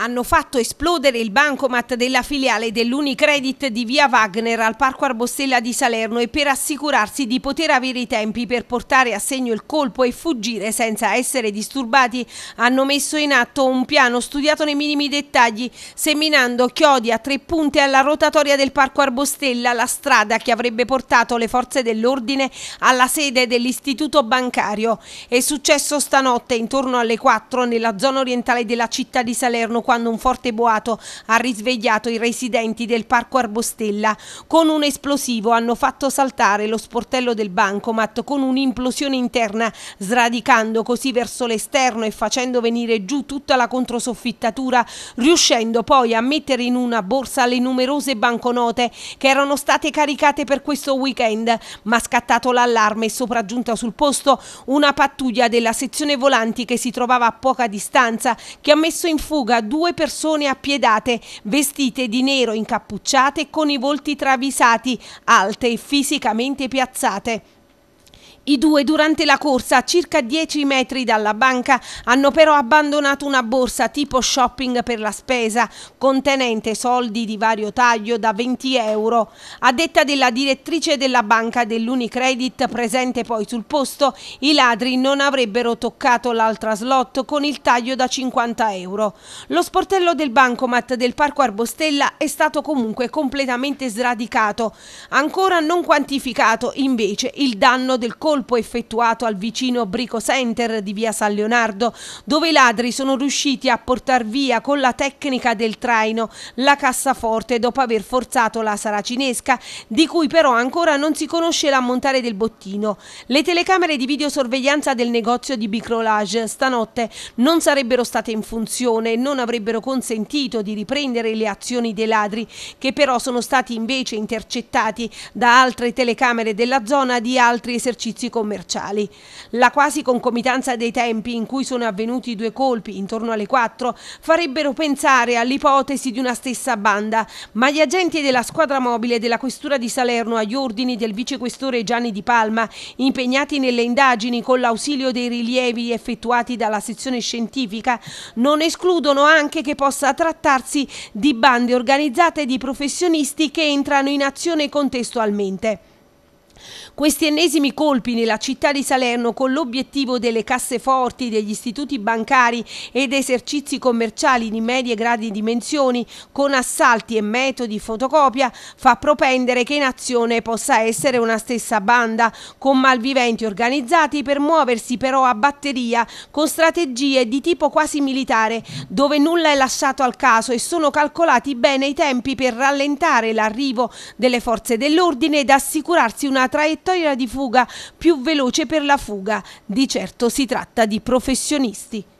hanno fatto esplodere il bancomat della filiale dell'Unicredit di Via Wagner al Parco Arbostella di Salerno e per assicurarsi di poter avere i tempi per portare a segno il colpo e fuggire senza essere disturbati hanno messo in atto un piano studiato nei minimi dettagli seminando chiodi a tre punte alla rotatoria del Parco Arbostella la strada che avrebbe portato le forze dell'ordine alla sede dell'istituto bancario. È successo stanotte intorno alle 4 nella zona orientale della città di Salerno quando un forte boato ha risvegliato i residenti del parco Arbostella. Con un esplosivo hanno fatto saltare lo sportello del bancomat con un'implosione interna, sradicando così verso l'esterno e facendo venire giù tutta la controsoffittatura, riuscendo poi a mettere in una borsa le numerose banconote che erano state caricate per questo weekend, ma scattato l'allarme e sopraggiunta sul posto una pattuglia della sezione volanti che si trovava a poca distanza, che ha messo in fuga due due persone appiedate, vestite di nero, incappucciate, con i volti travisati, alte e fisicamente piazzate. I due durante la corsa a circa 10 metri dalla banca hanno però abbandonato una borsa tipo shopping per la spesa contenente soldi di vario taglio da 20 euro. A detta della direttrice della banca dell'Unicredit presente poi sul posto i ladri non avrebbero toccato l'altra slot con il taglio da 50 euro. Lo sportello del bancomat del Parco Arbostella è stato comunque completamente sradicato, ancora non quantificato invece il danno del colpo colpo effettuato al vicino Brico Center di via San Leonardo, dove i ladri sono riusciti a portare via con la tecnica del traino la cassaforte dopo aver forzato la saracinesca, di cui però ancora non si conosce l'ammontare del bottino. Le telecamere di videosorveglianza del negozio di Bicrolage stanotte non sarebbero state in funzione e non avrebbero consentito di riprendere le azioni dei ladri, che però sono stati invece intercettati da altre telecamere della zona di altri esercizi esercizi commerciali. La quasi concomitanza dei tempi in cui sono avvenuti i due colpi, intorno alle 4, farebbero pensare all'ipotesi di una stessa banda, ma gli agenti della squadra mobile della Questura di Salerno agli ordini del vicequestore Gianni Di Palma, impegnati nelle indagini con l'ausilio dei rilievi effettuati dalla sezione scientifica, non escludono anche che possa trattarsi di bande organizzate di professionisti che entrano in azione contestualmente. Questi ennesimi colpi nella città di Salerno con l'obiettivo delle casseforti degli istituti bancari ed esercizi commerciali di medie e grandi dimensioni con assalti e metodi fotocopia fa propendere che in azione possa essere una stessa banda con malviventi organizzati per muoversi però a batteria con strategie di tipo quasi militare dove nulla è lasciato al caso e sono calcolati bene i tempi per rallentare l'arrivo delle forze dell'ordine ed assicurarsi una traiettoria di fuga più veloce per la fuga. Di certo si tratta di professionisti.